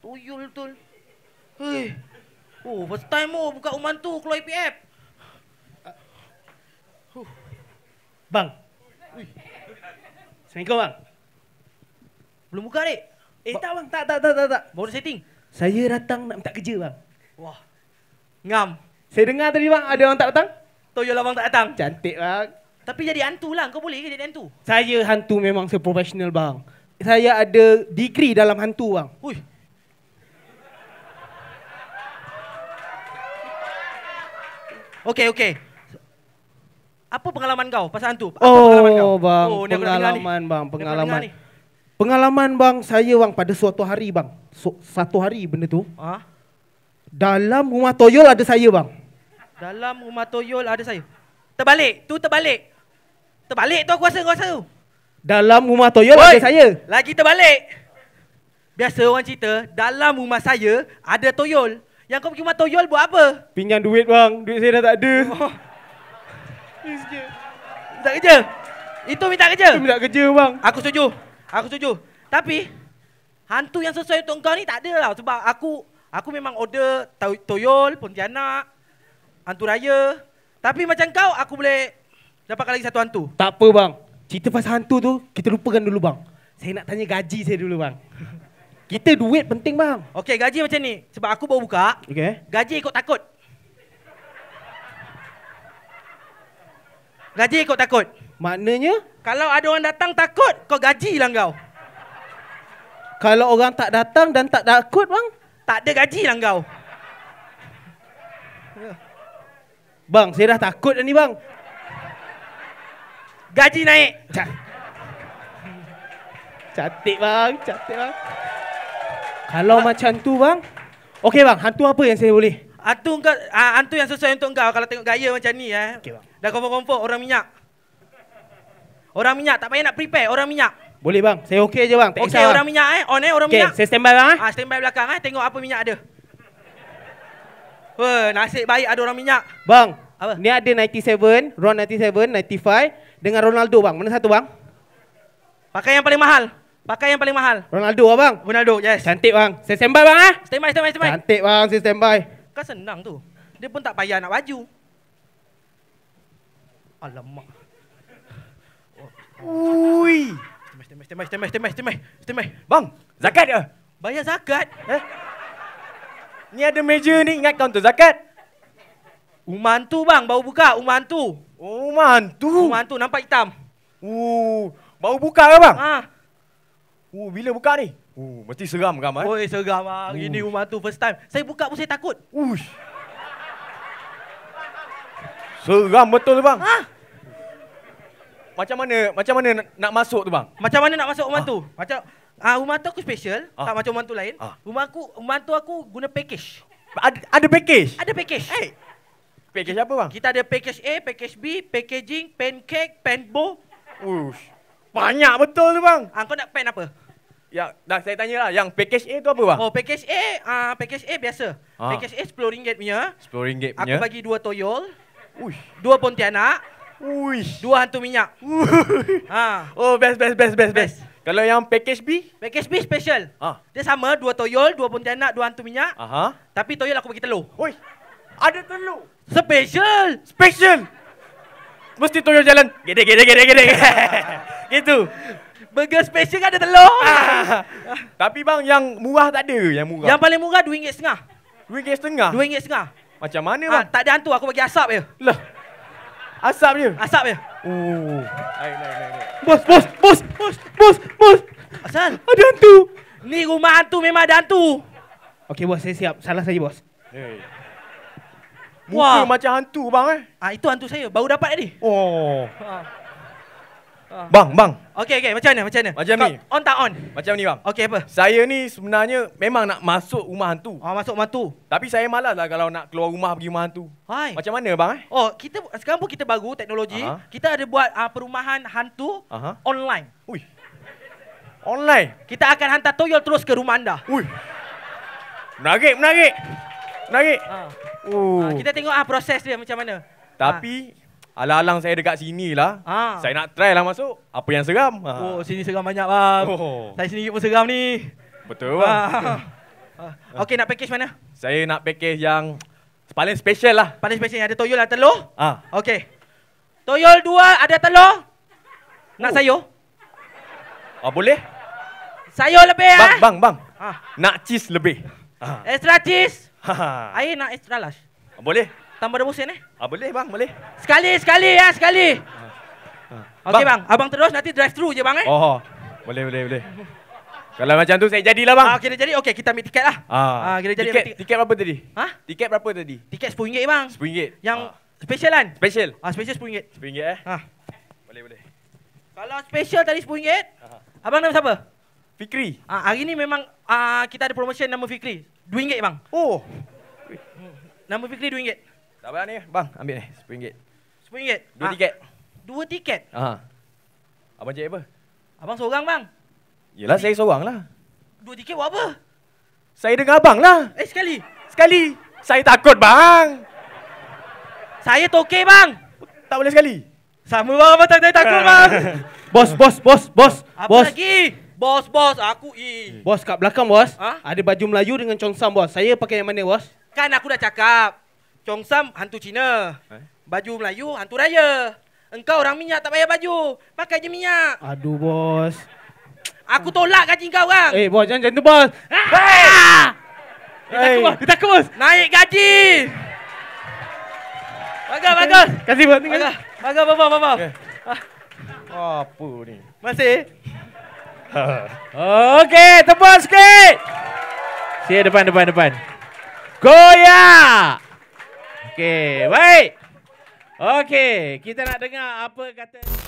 Tuyul tu. Hei. Oh, first time oh buka umpan tu keluar IPF. Bang. Assalamualaikum bang. Belum buka dek. Eh tak bang, tak tak tak tak tak. Baru setting. Saya datang nak minta kerja bang. Wah. Ngam. Saya dengar tadi bang ada orang tak datang. Toyol lah, abang tak datang. Cantik bang. Tapi jadi hantu lah. Kau boleh ke jadi hantu? Saya hantu memang saya profesional bang saya ada degree dalam hantu bang. Ui. Okay, okay. Apa pengalaman kau pasal hantu? Apa oh, pengalaman kau? Bang, oh, pengalaman bang, pengalaman. Pengalaman bang saya bang pada suatu hari bang. So, satu hari benda tu. Ha? Dalam rumah toyol ada saya bang. Dalam rumah toyol ada saya. Terbalik, tu terbalik. Terbalik tu aku rasa, aku rasa tu. Dalam rumah Toyo lah saya. Lagi terbalik. Biasa orang cerita, dalam rumah saya ada toyol. Yang kau pergi rumah toyol buat apa? Pinjam duit bang. Duit saya dah tak ada. Oh. minta kerja. Itu minta kerja. Itu minta kerja bang. Aku setuju. Aku setuju. Tapi hantu yang sesuai untuk kau ni tak ada lah sebab aku aku memang order toyol, pontianak, hantu raya. Tapi macam kau aku boleh dapatkan lagi satu hantu. Tak apa bang. Cerita pasal hantu tu kita lupakan dulu bang. Saya nak tanya gaji saya dulu bang. Kita duit penting bang. Okey, gaji macam ni. Sebab aku baru buka. Okay. Gaji ikut takut. Gaji ikut takut. Maknanya kalau ada orang datang takut, kau gaji lah kau. Kalau orang tak datang dan tak takut bang, tak ada gaji lah kau. Bang, saya dah takut dah ni bang gaji naik. Cantik bang, cantik bang. Kalau ha. macam tu bang, okey bang, hantu apa yang saya boleh? Hantu kau, uh, ah, hantu yang sesuai untuk engkau kalau tengok gaya macam ni eh. Okey bang. Dah confirm-confirm orang minyak. Orang minyak, tak payah nak prepare, orang minyak. Boleh bang, saya okey je bang. Okey, orang minyak eh, on eh, orang okay, minyak. Okey, saya standby bang eh. Ah, standby belakang eh, tengok apa minyak ada. Wah, nasib baik ada orang minyak. Bang, apa? Ni ada 97, Ron 97, 95 dengan Ronaldo bang. Mana satu bang? Pakai yang paling mahal. Pakai yang paling mahal. Ronaldo ah bang. Ronaldo, yes. Cantik bang. Saya standby bang ah. Standby, standby, standby. Cantik bang, saya standby. Kan senang tu. Dia pun tak payah nak baju. Alamak. Ui. Stemai, stemai, stemai, stemai, stemai, stemai, stemai. Bang, zakat ke? Bayar zakat? Eh? Ni ada meja ni, ingat kau tu zakat? Rumah hantu bang, baru buka rumah hantu. Oh, hantu. Rumah hantu nampak hitam. Uh, baru buka ke bang? Ha. Oh, bila buka ni? Uh, mesti seram kan bang? Oh, seram bang. Ah. Ini rumah hantu first time. Saya buka pun saya takut. Ush. Seram betul bang. Ha. Macam mana macam mana nak, masuk tu bang? Macam mana nak masuk rumah ah. Macam ah uh, rumah tu aku special, ah. tak macam rumah tu lain. Ah. Rumah aku rumah tu aku guna package. Ada ada package? Ada package. Hey. Eh, package apa bang? Kita ada package A, package B, packaging, pancake, panbo. Ush. Banyak betul tu bang. Ah, kau nak pen apa? Ya, dah saya tanya lah. Yang package A tu apa bang? Oh, package A, uh, package A biasa. Ah. Package A RM10 punya. RM10 punya. Aku bagi dua toyol. Ush. Dua pontianak. Ush. Dua hantu minyak. Ush. Ha. Ah. Oh, best, best, best, best, best. Kalau yang package B? Package B special. Ah. Dia sama, dua toyol, dua pontianak, dua hantu minyak. Aha. Tapi toyol aku bagi telur. Oi. Ada telur. Special. Special. Mesti tolong jalan. Gede, gede, gede, gede. gitu. Burger special kan ada telur. Ah. Tapi bang, yang murah tak ada yang murah. Yang paling murah RM2.5. RM2.5? RM2.5. Macam mana ah, bang? tak ada hantu, aku bagi asap je. Lah. Asap je? Asap je. Oh. Ay, ay, ay, ay. Bos, bos, bos, bos, bos, bos. Asal? Ada hantu. Ni rumah hantu memang ada hantu. Okey bos, saya siap. Salah saja bos. Hey. Muka Wah. macam hantu bang eh. Ah itu hantu saya baru dapat tadi. Oh. Ah. Ah. Bang, bang. Okey okey, macam mana? Macam mana? Macam Kau, ni. On tak on. Macam ni bang. Okey apa? Saya ni sebenarnya memang nak masuk rumah hantu. Ah masuk rumah hantu. Tapi saya malas lah kalau nak keluar rumah pergi rumah hantu. Hai. Macam mana bang eh? Oh, kita sekarang pun kita baru teknologi. uh Kita ada buat uh, perumahan hantu uh online. Ui. Online. Kita akan hantar toyol terus ke rumah anda. Ui. Menarik, menarik. Menarik. Ha. Uh. Ha, kita tengok ah proses dia macam mana. Tapi ha. alang-alang saya dekat sini lah. Ha. Saya nak try lah masuk. Apa yang seram? Ha. Oh, sini seram banyak bang. Oh. Saya sendiri pun seram ni. Betul ha. bang. Okay Ha. Okey, nak package mana? Saya nak package yang paling special lah. Paling special yang ada toyol atau lah, telur? Ha. Okey. Toyol dua ada telur? Nak oh. sayur? Ah, boleh. Sayur lebih ah. Bang, bang, bang. Ha. Ah. Nak cheese lebih. Ah. Extra cheese? Ha. Air nak extra lush. Ah, boleh. Tambah dua sen eh? Ah, boleh bang, boleh. Sekali, sekali ya, sekali. Ha. Okey bang. abang terus nanti drive through je bang eh. Oh, boleh, boleh, boleh. Kalau macam tu saya jadilah bang. Ah, kira jadi. Okey, kita ambil tiket lah. Ah. ah kira jadi. Tiket, ambil tiket berapa tadi? Ha? Tiket berapa tadi? Tiket RM10 bang. RM10. Yang ah. special kan? Special. Ah, special RM10. RM10 eh. Ah. Boleh, boleh. Kalau special tadi RM10. Ah. Abang nama siapa? Fikri. Ah, hari ni memang ah, kita ada promotion nama Fikri. RM2 bang. Oh. Nama Fikri RM2. Tak payah ni bang, ambil ni RM10. RM10. Dua ha. tiket. Dua tiket? Ha. Abang cakap apa? Abang seorang bang. Yelah saya seorang lah. Dua tiket buat apa? Saya dengan abang lah. Eh sekali. Sekali. Saya takut bang. Saya toke bang. Tak boleh sekali. Sama bang, abang tak, tak, takut bang. bos, bos, bos, bos. Apa bos. lagi? Bos, bos, aku i. Bos kat belakang bos. Ha? Ada baju Melayu dengan congsam bos. Saya pakai yang mana bos? Kan aku dah cakap. Congsam hantu Cina. Eh? Baju Melayu hantu raya. Engkau orang minyak tak payah baju. Pakai je minyak. Aduh bos. Aku tolak gaji kau orang. Eh bos, jangan tu bos. Hei! Ah! Hey. Takut takut bos. Naik gaji. Bagus, bagus. Kasih bos. Bagus, bagus, bagus. Eh. Ah. Apa ni? Masih? Okey, tepuk sikit. Sia depan, depan, depan. Goya! Okey, baik. Okey, kita nak dengar apa kata...